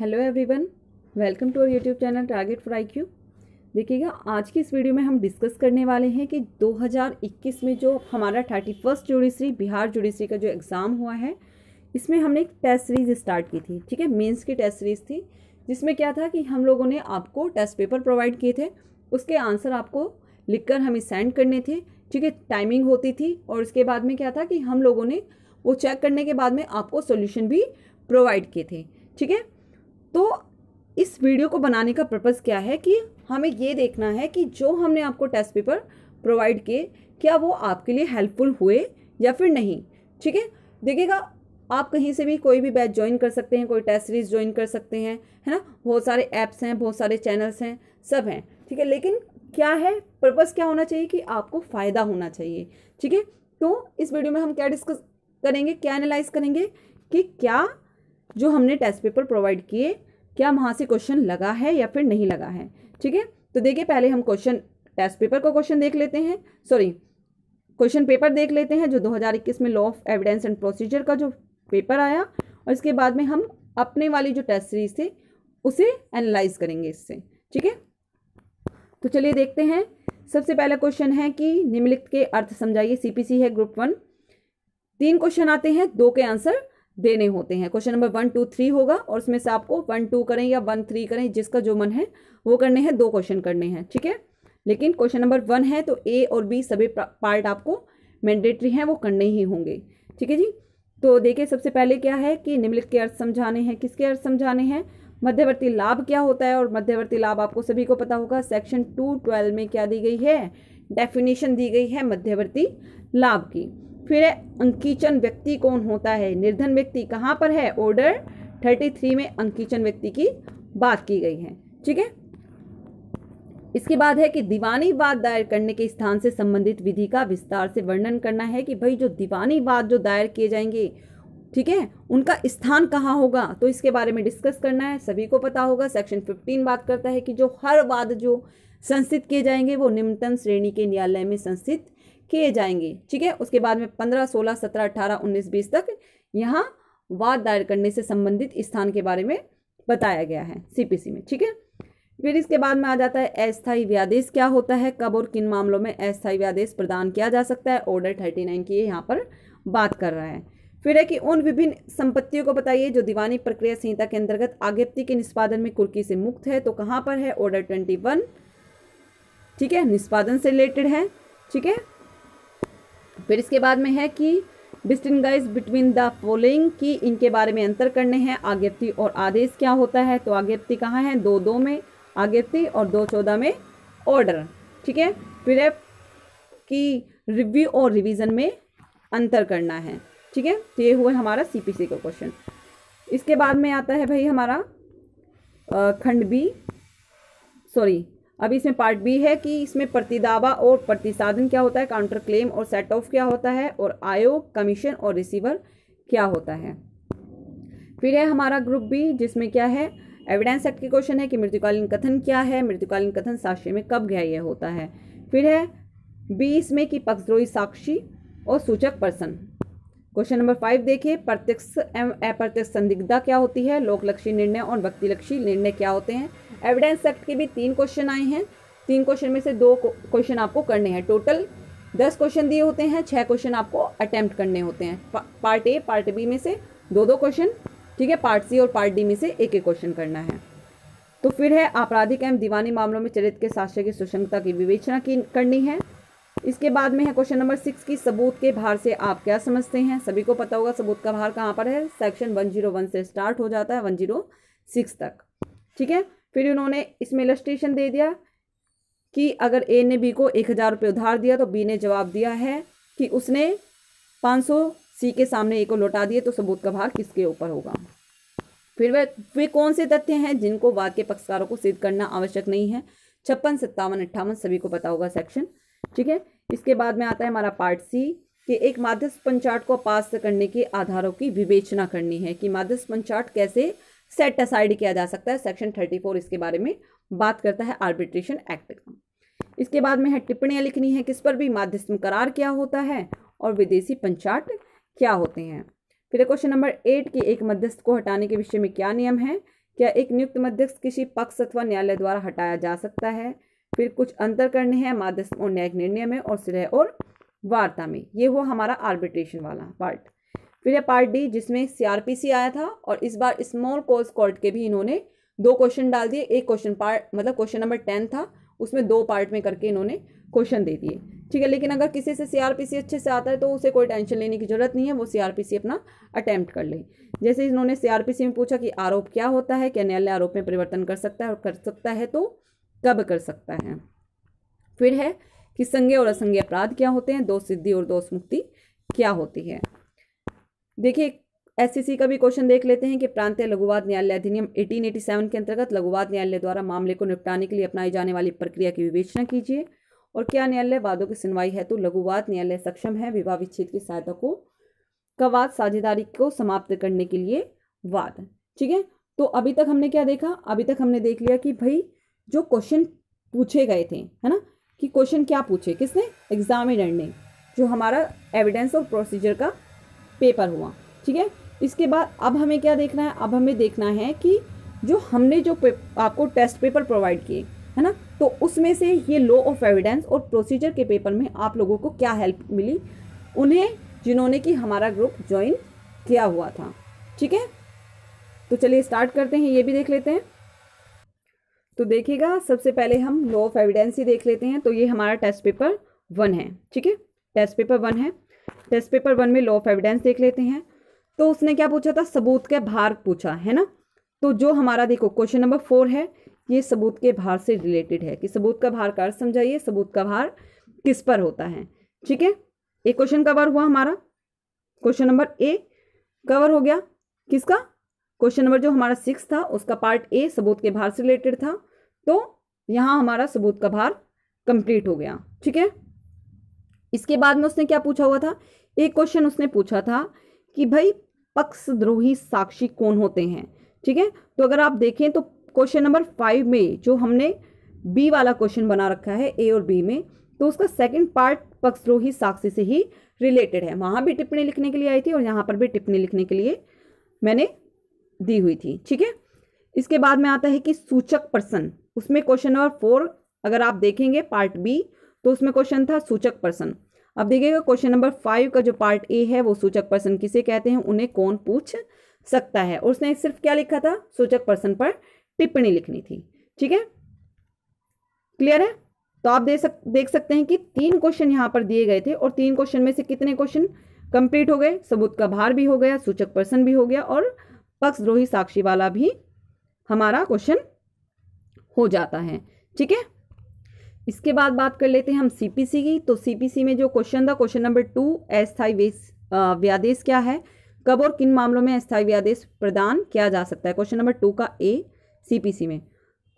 hello everyone welcome to our YouTube channel target for I Q देखिएगा आज की इस वीडियो में हम डिस्कस करने वाले हैं कि 2021 में जो हमारा thirty first judiciary Bihar judiciary का जो एग्ज़ाम हुआ है इसमें हमने एक टेस्ट सीरीज़ स्टार्ट की थी ठीक है मेंस की टेस्ट सीरीज़ थी जिसमें क्या था कि हम लोगों ने आपको टेस्ट पेपर प्रोवाइड किए थे उसके आंसर आपको कर हमें सेंड करने थे ठीक है टाइमिंग होती थी और उसके बाद में क्या था कि हम लोगों ने वो चेक करने के बाद में आपको सोल्यूशन भी प्रोवाइड किए थे ठीक है तो इस वीडियो को बनाने का पर्पज़ क्या है कि हमें ये देखना है कि जो हमने आपको टेस्ट पेपर प्रोवाइड किए क्या वो आपके लिए हेल्पफुल हुए या फिर नहीं ठीक है देखिएगा आप कहीं से भी कोई भी बैच ज्वाइन कर सकते हैं कोई टेस्ट सीरीज ज्वाइन कर सकते हैं है ना बहुत सारे ऐप्स हैं बहुत सारे चैनल्स हैं सब हैं ठीक है लेकिन क्या है पर्पज़ क्या होना चाहिए कि आपको फ़ायदा होना चाहिए ठीक है तो इस वीडियो में हम क्या डिस्कस करेंगे क्या एनालाइज करेंगे कि क्या जो हमने टेस्ट पेपर प्रोवाइड किए क्या वहाँ से क्वेश्चन लगा है या फिर नहीं लगा है ठीक है तो देखिए पहले हम क्वेश्चन टेस्ट पेपर का क्वेश्चन देख लेते हैं सॉरी क्वेश्चन पेपर देख लेते हैं जो 2021 में law of evidence and procedure का जो पेपर आया और इसके बाद में हम अपने वाली जो टेस्ट सीरीज थी उसे एनालाइज करेंगे इससे ठीक है तो चलिए देखते हैं सबसे पहला क्वेश्चन है कि निम्नलिखित के अर्थ समझाइए सीपीसी है ग्रुप वन तीन क्वेश्चन आते हैं दो के आंसर देने होते हैं question number one two three होगा और उसमें से आपको वन टू करें या वन थ्री करें जिसका जो मन है वो करने हैं दो क्वेश्चन करने हैं ठीक है लेकिन क्वेश्चन नंबर वन है तो ए और बी सभी पार्ट आपको मैंडेटरी हैं वो करने ही होंगे ठीक है जी तो देखिए सबसे पहले क्या है कि निम्नलिखित के अर्थ समझाने हैं किसके अर्थ समझाने हैं मध्यवर्ती लाभ क्या होता है और मध्यवर्ती लाभ आपको सभी को पता होगा सेक्शन टू ट्वेल्व में क्या दी गई है डेफिनेशन दी गई है मध्यवर्ती लाभ की फिर है अंकीचन व्यक्ति कौन होता है निर्धन व्यक्ति कहाँ पर है ऑर्डर थर्टी थ्री में अंकीचन व्यक्ति की बात की गई है ठीक है इसके बाद है कि दीवानी वाद दायर करने के स्थान से संबंधित विधि का विस्तार से वर्णन करना है कि भाई जो दीवानी वाद जो दायर किए जाएंगे ठीक है उनका स्थान कहाँ होगा तो इसके बारे में डिस्कस करना है सभी को पता होगा सेक्शन फिफ्टीन बात करता है कि जो हर वाद जो संस्थित किए जाएंगे वो निम्नतम श्रेणी के न्यायालय में संस्थित किए जाएंगे ठीक है उसके बाद में पंद्रह सोलह सत्रह अट्ठारह उन्नीस बीस तक यहाँ वाद दायर करने से संबंधित स्थान के बारे में बताया गया है सीपीसी में ठीक है फिर इसके बाद में आ जाता है अस्थायी व्यादेश क्या होता है कब और किन मामलों में अस्थायी व्यादेश प्रदान किया जा सकता है ऑर्डर थर्टी नाइन की यहाँ पर बात कर रहा है फिर है कि उन विभिन्न संपत्तियों को बताइए जो दीवानी प्रक्रिया संहिता के अंतर्गत आज्ञप्ति के निष्पादन में कुर्की से मुक्त है तो कहाँ पर है ऑर्डर ट्वेंटी वन ठीक है निष्पादन से रिलेटेड है ठीक है फिर इसके बाद में है कि डिस्टिंगाइज बिटवीन द फॉलोइंग की इनके बारे में अंतर करने हैं आज्ञप्ति और आदेश क्या होता है तो आज्ञप्ति कहाँ है दो दो में आज्ञप्ति और दो चौदह में ऑर्डर ठीक है फिर की रिव्यू और रिवीजन में अंतर करना है ठीक है तो ये हुआ हमारा सीपीसी का क्वेश्चन इसके बाद में आता है भाई हमारा खंड बी सॉरी अभी इसमें पार्ट बी है कि इसमें प्रतिदावा और प्रतिसाधन क्या होता है काउंटर क्लेम और सेट ऑफ क्या होता है और आयोग कमीशन और रिसीवर क्या होता है फिर है हमारा ग्रुप बी जिसमें क्या है एविडेंस एक्ट के क्वेश्चन है कि मृत्युकालीन कथन क्या है मृत्युकालीन कथन साक्ष्य में कब गया यह होता है फिर है बी इसमें कि पक्षद्रोही साक्षी और सूचक पर्सन क्वेश्चन नंबर फाइव देखिए प्रत्यक्ष अप्रत्यक्ष संदिग्धता क्या होती है लोकलक्षी निर्णय और व्यक्तिलक्षी निर्णय क्या होते हैं एविडेंस एक्ट के भी तीन क्वेश्चन आए हैं तीन क्वेश्चन में से दो क्वेश्चन आपको करने हैं टोटल दस क्वेश्चन दिए होते हैं छः क्वेश्चन आपको अटैम्प्ट करने होते हैं पार्ट ए पार्ट बी में से दो दो क्वेश्चन ठीक है पार्ट सी और पार्ट डी में से एक एक क्वेश्चन करना है तो फिर है आपराधिक एवं दीवानी मामलों में चरित्र के साक्ष्य की सुशंगता की विवेचना की करनी है इसके बाद में है क्वेश्चन नंबर सिक्स की सबूत के भार से आप क्या समझते हैं सभी को पता होगा सबूत का भार कहाँ पर है सेक्शन वन जीरो वन से स्टार्ट हो जाता है वन जीरो सिक्स तक ठीक है फिर उन्होंने इसमें इलस्ट्रेशन दे दिया कि अगर ए ने बी को एक हज़ार रुपये उधार दिया तो बी ने जवाब दिया है कि उसने पाँच सौ सी के सामने ए को लौटा दिए तो सबूत का भार किसके ऊपर होगा फिर वह वे कौन से तथ्य हैं जिनको के पक्षकारों को सिद्ध करना आवश्यक नहीं है छप्पन सत्तावन अट्ठावन सभी को पता होगा सेक्शन ठीक है इसके बाद में आता है हमारा पार्ट सी कि एक माध्यस्थ पंचाट को पास करने के आधारों की विवेचना करनी है कि माध्यस्थ पंचाट कैसे सेट असाइड किया जा सकता है सेक्शन थर्टी फोर इसके बारे में बात करता है आर्बिट्रेशन एक्ट का इसके बाद में है टिप्पणियाँ लिखनी है किस पर भी माध्यस्थ करार क्या होता है और विदेशी पंचाट क्या होते हैं फिर क्वेश्चन नंबर एट की एक मध्यस्थ को हटाने के विषय में क्या नियम है क्या एक नियुक्त मध्यस्थ किसी पक्ष अथवा न्यायालय द्वारा हटाया जा सकता है फिर कुछ अंतर करने हैं माध्यस्थ और न्यायिक निर्णय में और सिरह और वार्ता में ये हुआ हमारा आर्बिट्रेशन वाला पार्ट फिर है पार्ट डी जिसमें सीआरपीसी आया था और इस बार स्मॉल कोर्स कोर्ट के भी इन्होंने दो क्वेश्चन डाल दिए एक क्वेश्चन पार्ट मतलब क्वेश्चन नंबर टेन था उसमें दो पार्ट में करके इन्होंने क्वेश्चन दे दिए ठीक है लेकिन अगर किसी से सीआरपीसी अच्छे से आता है तो उसे कोई टेंशन लेने की ज़रूरत नहीं है वो सीआरपीसी अपना अटैम्प्ट कर ले जैसे इन्होंने सीआरपीसी में पूछा कि आरोप क्या होता है क्या न्यायालय आरोप में परिवर्तन कर सकता है और कर सकता है तो कब कर सकता है फिर है कि संज्ञा और असंज्ञा अपराध क्या होते हैं दोष सिद्धि और दोष मुक्ति क्या होती है देखिए एससीसी e का भी क्वेश्चन देख लेते हैं कि प्रांतीय लघुवाद न्यायालय अधिनियम 1887 के अंतर्गत लघुवाद न्यायालय द्वारा मामले को निपटाने के लिए अपनाई जाने वाली प्रक्रिया की विवेचना कीजिए और क्या न्यायालय वादों की सुनवाई है तो लघुवाद न्यायालय सक्षम है विवाह विच्छेद की सहायता को का वाद साझेदारी को समाप्त करने के लिए वाद ठीक है तो अभी तक हमने क्या देखा अभी तक हमने देख लिया कि भाई जो क्वेश्चन पूछे गए थे है ना कि क्वेश्चन क्या पूछे किसने एग्जामिनर ने जो हमारा एविडेंस और प्रोसीजर का पेपर हुआ ठीक है इसके बाद अब हमें क्या देखना है अब हमें देखना है कि जो हमने जो आपको टेस्ट पेपर प्रोवाइड किए है ना तो उसमें से ये लॉ ऑफ एविडेंस और प्रोसीजर के पेपर में आप लोगों को क्या हेल्प मिली उन्हें जिन्होंने कि हमारा ग्रुप ज्वाइन किया हुआ था ठीक है तो चलिए स्टार्ट करते हैं ये भी देख लेते हैं तो देखिएगा सबसे पहले हम लॉ ऑफ एविडेंस ही देख लेते हैं तो ये हमारा टेस्ट पेपर वन है ठीक है टेस्ट पेपर वन है टेस्ट पेपर वन में लॉ ऑफ एविडेंस देख लेते हैं तो उसने क्या पूछा था सबूत के भार पूछा है ना तो जो हमारा देखो क्वेश्चन नंबर फोर है ये सबूत के भार से रिलेटेड है कि सबूत का भार कार समझाइए सबूत का भार किस पर होता है ठीक है ये क्वेश्चन कवर हुआ हमारा क्वेश्चन नंबर ए कवर हो गया किसका क्वेश्चन नंबर जो हमारा सिक्स था उसका पार्ट ए सबूत के भार से रिलेटेड था तो यहाँ हमारा सबूत का भार कंप्लीट हो गया ठीक है इसके बाद में उसने क्या पूछा हुआ था एक क्वेश्चन उसने पूछा था कि भाई पक्षद्रोही साक्षी कौन होते हैं ठीक है तो अगर आप देखें तो क्वेश्चन नंबर फाइव में जो हमने बी वाला क्वेश्चन बना रखा है ए और बी में तो उसका सेकंड पार्ट पक्षद्रोही साक्षी से ही रिलेटेड है वहाँ भी टिप्पणी लिखने के लिए आई थी और यहाँ पर भी टिप्पणी लिखने के लिए मैंने दी हुई थी ठीक है इसके बाद में आता है कि सूचक पर्सन उसमें क्वेश्चन नंबर फोर अगर आप देखेंगे पार्ट बी तो उसमें क्वेश्चन था सूचक पर्सन अब देखिएगा क्वेश्चन नंबर फाइव का जो पार्ट ए है वो सूचक पर्सन किसे कहते हैं उन्हें कौन पूछ सकता है और उसने सिर्फ क्या लिखा था सूचक पर्सन पर टिप्पणी लिखनी थी ठीक है क्लियर है तो आप देख सक देख सकते हैं कि तीन क्वेश्चन यहाँ पर दिए गए थे और तीन क्वेश्चन में से कितने क्वेश्चन कंप्लीट हो गए सबूत का भार भी हो गया सूचक पर्सन भी हो गया और पक्षद्रोही साक्षी वाला भी हमारा क्वेश्चन हो जाता है ठीक है इसके बाद बात कर लेते हैं हम सीपीसी की तो सीपीसी में जो क्वेश्चन था क्वेश्चन नंबर टू अस्थायी व्यादेश क्या है कब और किन मामलों में अस्थायी व्यादेश प्रदान किया जा सकता है क्वेश्चन नंबर टू का ए सीपीसी में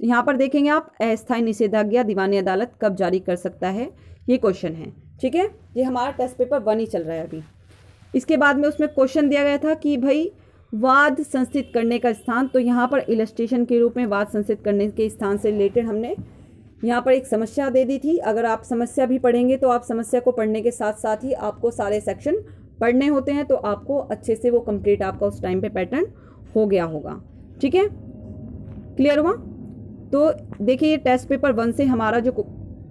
यहाँ पर देखेंगे आप अस्थायी निषेधाज्ञा दीवानी अदालत कब जारी कर सकता है ये क्वेश्चन है ठीक है ये हमारा टेस्ट पेपर वन ही चल रहा है अभी इसके बाद में उसमें क्वेश्चन दिया गया था कि भाई वाद संस्थित करने का स्थान तो यहाँ पर इलस्ट्रेशन के रूप में वाद संस्थित करने के स्थान से रिलेटेड हमने यहाँ पर एक समस्या दे दी थी अगर आप समस्या भी पढ़ेंगे तो आप समस्या को पढ़ने के साथ साथ ही आपको सारे सेक्शन पढ़ने होते हैं तो आपको अच्छे से वो कंप्लीट आपका उस टाइम पे पैटर्न हो गया होगा ठीक है क्लियर हुआ तो देखिए ये टेस्ट पेपर वन से हमारा जो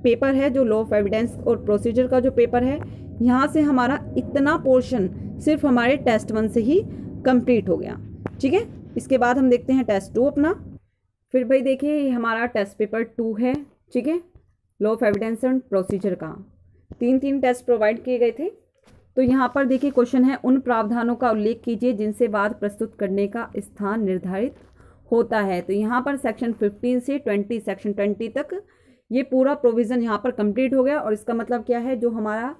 पेपर है जो लॉ ऑफ एविडेंस और प्रोसीजर का जो पेपर है यहाँ से हमारा इतना पोर्शन सिर्फ हमारे टेस्ट वन से ही कंप्लीट हो गया ठीक है इसके बाद हम देखते हैं टेस्ट टू अपना फिर भाई देखिए ये हमारा टेस्ट पेपर टू है ठीक है law of evidence and procedure का तीन तीन टेस्ट प्रोवाइड किए गए थे तो यहाँ पर देखिए क्वेश्चन है उन प्रावधानों का उल्लेख कीजिए जिनसे वाद प्रस्तुत करने का स्थान निर्धारित होता है तो यहाँ पर सेक्शन फिफ्टीन से ट्वेंटी सेक्शन ट्वेंटी तक ये पूरा प्रोविज़न यहाँ पर कंप्लीट हो गया और इसका मतलब क्या है जो हमारा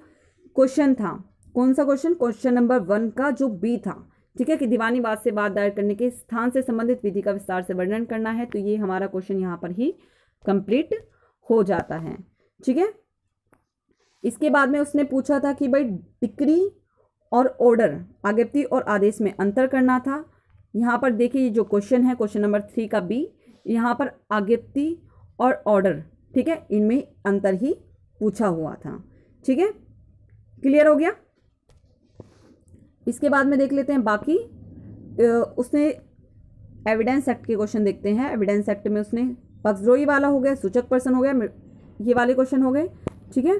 क्वेश्चन था कौन सा क्वेश्चन क्वेश्चन नंबर वन का जो बी था ठीक है कि दीवानी वाद से बात दायर करने के स्थान से संबंधित विधि का विस्तार से वर्णन करना है तो ये हमारा क्वेश्चन यहाँ पर ही कंप्लीट हो जाता है ठीक है इसके बाद में उसने पूछा था कि भाई डिक्री और ऑर्डर आज्ञप्ति और आदेश में अंतर करना था यहाँ पर देखिए जो क्वेश्चन है क्वेश्चन नंबर थ्री का बी यहाँ पर आज्ञप्ति और ऑर्डर ठीक है इनमें अंतर ही पूछा हुआ था ठीक है क्लियर हो गया इसके बाद में देख लेते हैं बाकी उसने एविडेंस एक्ट के क्वेश्चन देखते हैं एविडेंस एक्ट में उसने पक्सड्रोई वाला हो गया सूचक पर्सन हो गया ये वाले क्वेश्चन हो गए ठीक है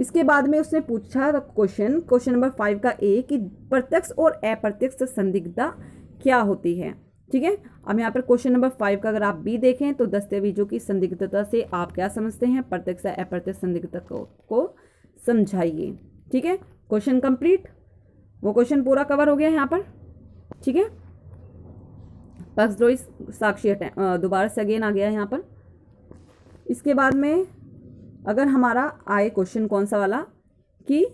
इसके बाद में उसने पूछा क्वेश्चन क्वेश्चन नंबर फाइव का ए कि प्रत्यक्ष और अप्रत्यक्ष संदिग्धता क्या होती है ठीक है अब यहाँ पर क्वेश्चन नंबर फाइव का अगर आप बी देखें तो दस्तावेजों की संदिग्धता से आप क्या समझते हैं प्रत्यक्ष या अप्रत्यक्ष संदिग्धता को, को समझाइए ठीक है क्वेश्चन कंप्लीट वो क्वेश्चन पूरा कवर हो गया यहाँ पर ठीक है पक्षद्रोही साक्षी दोबारा से अगेन आ गया यहाँ पर इसके बाद में अगर हमारा आए क्वेश्चन कौन सा वाला कि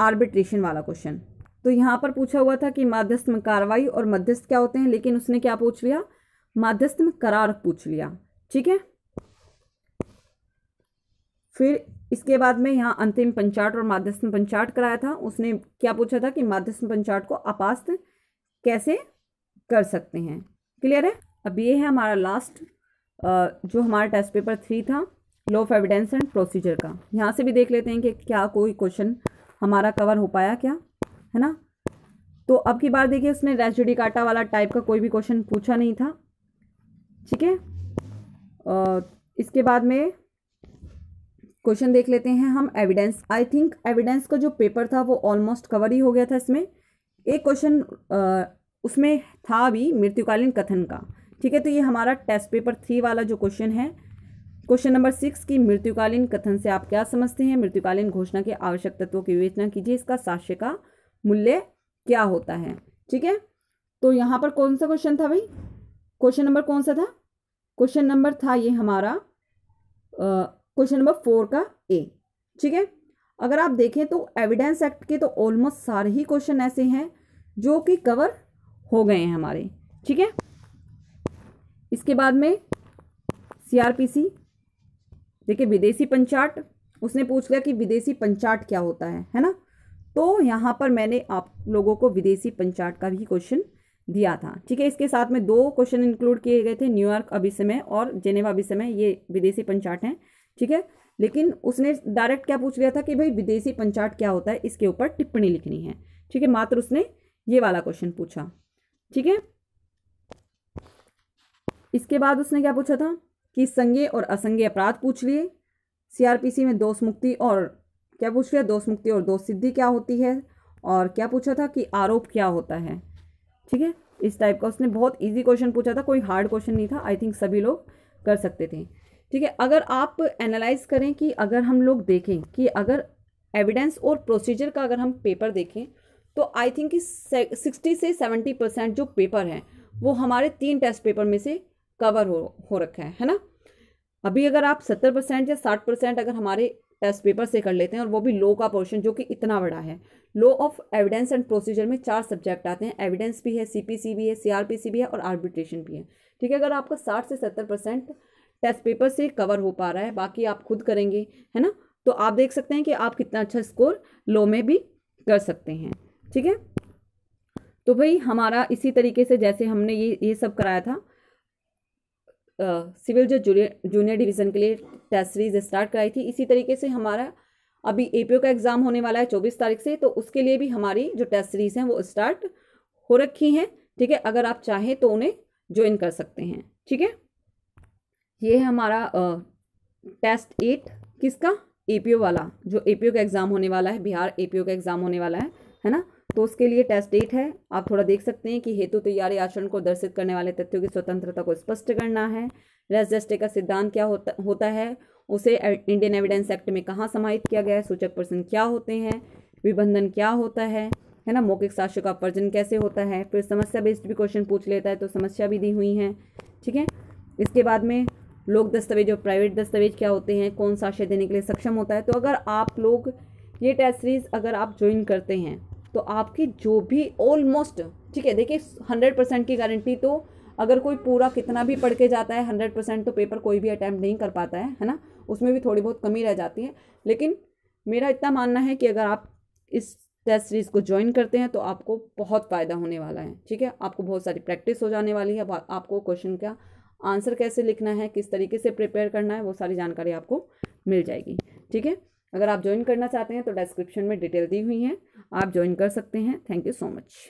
आर्बिट्रेशन वाला क्वेश्चन तो यहाँ पर पूछा हुआ था कि मध्यस्थ में कार्रवाई और मध्यस्थ क्या होते हैं लेकिन उसने क्या पूछ लिया मध्यस्थ में करार पूछ लिया ठीक है फिर इसके बाद में यहाँ अंतिम पंचाट और माध्यस्थ पंचाट कराया था उसने क्या पूछा था कि माध्यस्थ पंचाट को अपास्त कैसे कर सकते हैं क्लियर है अब ये है हमारा लास्ट जो हमारा टेस्ट पेपर थ्री था law of evidence and procedure का यहाँ से भी देख लेते हैं कि क्या कोई क्वेश्चन हमारा कवर हो पाया क्या है ना तो अब की बार देखिए उसने रेजुडी काटा वाला टाइप का कोई भी क्वेश्चन पूछा नहीं था ठीक है इसके बाद में क्वेश्चन देख लेते हैं हम एविडेंस आई थिंक एविडेंस का जो पेपर था वो ऑलमोस्ट कवर ही हो गया था इसमें एक क्वेश्चन उसमें था भी मृत्युकालीन कथन का ठीक है तो ये हमारा टेस्ट पेपर थ्री वाला जो क्वेश्चन है क्वेश्चन नंबर सिक्स की मृत्युकालीन कथन से आप क्या समझते हैं मृत्युकालीन घोषणा के आवश्यक तत्वों की विवेचना कीजिए इसका साक्ष्य का मूल्य क्या होता है ठीक है तो यहाँ पर कौन सा क्वेश्चन था भाई क्वेश्चन नंबर कौन सा था क्वेश्चन नंबर था ये हमारा क्वेश्चन नंबर फोर का ए ठीक है अगर आप देखें तो एविडेंस एक्ट के तो ऑलमोस्ट सारे ही क्वेश्चन ऐसे हैं जो कि कवर हो गए हैं हमारे ठीक है इसके बाद में सीआरपीसी देखिए विदेशी पंचाट उसने पूछ लिया कि विदेशी पंचाट क्या होता है है ना तो यहाँ पर मैंने आप लोगों को विदेशी पंचाट का भी क्वेश्चन दिया था ठीक है इसके साथ में दो क्वेश्चन इंक्लूड किए गए थे न्यूयॉर्क अभी समय और जेनेवा अभी समय ये विदेशी पंचाट हैं ठीक है लेकिन उसने डायरेक्ट क्या पूछ लिया था कि भाई विदेशी पंचाट क्या होता है इसके ऊपर टिप्पणी लिखनी है ठीक है मात्र उसने ये वाला क्वेश्चन पूछा ठीक है इसके बाद उसने क्या पूछा था कि संज्ञे और असंज्ञे अपराध पूछ लिए सीआरपीसी में दोष मुक्ति और क्या पूछ लिया दोष मुक्ति और दोष सिद्धि क्या होती है और क्या पूछा था कि आरोप क्या होता है ठीक है इस टाइप का उसने बहुत इजी क्वेश्चन पूछा था कोई हार्ड क्वेश्चन नहीं था आई थिंक सभी लोग कर सकते थे ठीक है अगर आप एनालाइज करें कि अगर हम लोग देखें कि अगर एविडेंस और प्रोसीजर का अगर हम पेपर देखें तो आई थिंक कि सिक्सटी से सेवेंटी परसेंट जो पेपर हैं वो हमारे तीन टेस्ट पेपर में से कवर हो हो रखा है है ना अभी अगर आप सत्तर परसेंट या साठ परसेंट अगर हमारे टेस्ट पेपर से कर लेते हैं और वो भी लो का पोर्शन जो कि इतना बड़ा है law of evidence and procedure में चार सब्जेक्ट आते हैं एविडेंस भी है सी भी है सी भी है और आर्बिट्रेशन भी है ठीक है अगर आपका साठ से सत्तर परसेंट टेस्ट पेपर से कवर हो पा रहा है बाकी आप खुद करेंगे है ना तो आप देख सकते हैं कि आप कितना अच्छा स्कोर लो में भी कर सकते हैं ठीक है तो भाई हमारा इसी तरीके से जैसे हमने ये ये सब कराया था सिविल जो जूनियर डिवीज़न के लिए टेस्ट सीरीज स्टार्ट कराई थी इसी तरीके से हमारा अभी ए का एग्ज़ाम होने वाला है चौबीस तारीख से तो उसके लिए भी हमारी जो टेस्ट सीरीज़ हैं वो स्टार्ट हो रखी हैं ठीक है अगर आप चाहें तो उन्हें ज्वाइन कर सकते हैं ठीक है ये है हमारा आ, टेस्ट एट किसका एपीओ वाला जो एपीओ का एग्ज़ाम होने वाला है बिहार एपीओ का एग्ज़ाम होने वाला है है ना तो उसके लिए टेस्ट डेट है आप थोड़ा देख सकते हैं कि हेतु तैयारी आचरण को दर्शित करने वाले तथ्यों की स्वतंत्रता को स्पष्ट करना है रेसडेस्टे का सिद्धांत क्या होता होता है उसे इंडियन एविडेंस एक्ट में कहाँ समाहित किया गया है सूचक प्रश्न क्या होते हैं विबंधन क्या होता है है ना मौखिक साक्ष्य का अपर्जन कैसे होता है फिर समस्या बेस्ड भी क्वेश्चन पूछ लेता है तो समस्या भी दी हुई है ठीक है इसके बाद में लोक दस्तावेज और प्राइवेट दस्तावेज क्या होते हैं कौन सा आशय देने के लिए सक्षम होता है तो अगर आप लोग ये टेस्ट सीरीज़ अगर आप ज्वाइन करते हैं तो आपकी जो भी ऑलमोस्ट ठीक है देखिए हंड्रेड परसेंट की गारंटी तो अगर कोई पूरा कितना भी पढ़ के जाता है हंड्रेड परसेंट तो पेपर कोई भी अटैम्प्ट नहीं कर पाता है है ना उसमें भी थोड़ी बहुत कमी रह जाती है लेकिन मेरा इतना मानना है कि अगर आप इस टेस्ट सीरीज़ को ज्वाइन करते हैं तो आपको बहुत फ़ायदा होने वाला है ठीक है आपको बहुत सारी प्रैक्टिस हो जाने वाली है आपको क्वेश्चन का आंसर कैसे लिखना है किस तरीके से प्रिपेयर करना है वो सारी जानकारी आपको मिल जाएगी ठीक है अगर आप ज्वाइन करना चाहते हैं तो डिस्क्रिप्शन में डिटेल दी हुई हैं आप ज्वाइन कर सकते हैं थैंक यू सो मच